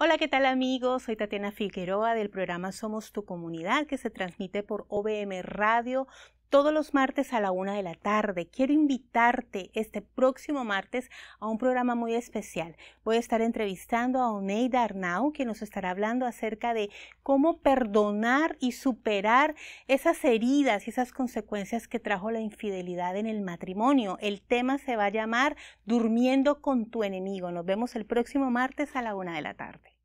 Hola, ¿qué tal amigos? Soy Tatiana Figueroa del programa Somos tu Comunidad que se transmite por OBM Radio todos los martes a la una de la tarde. Quiero invitarte este próximo martes a un programa muy especial. Voy a estar entrevistando a Oneida Arnau, que nos estará hablando acerca de cómo perdonar y superar esas heridas y esas consecuencias que trajo la infidelidad en el matrimonio. El tema se va a llamar Durmiendo con tu enemigo. Nos vemos el próximo martes a la una de la tarde.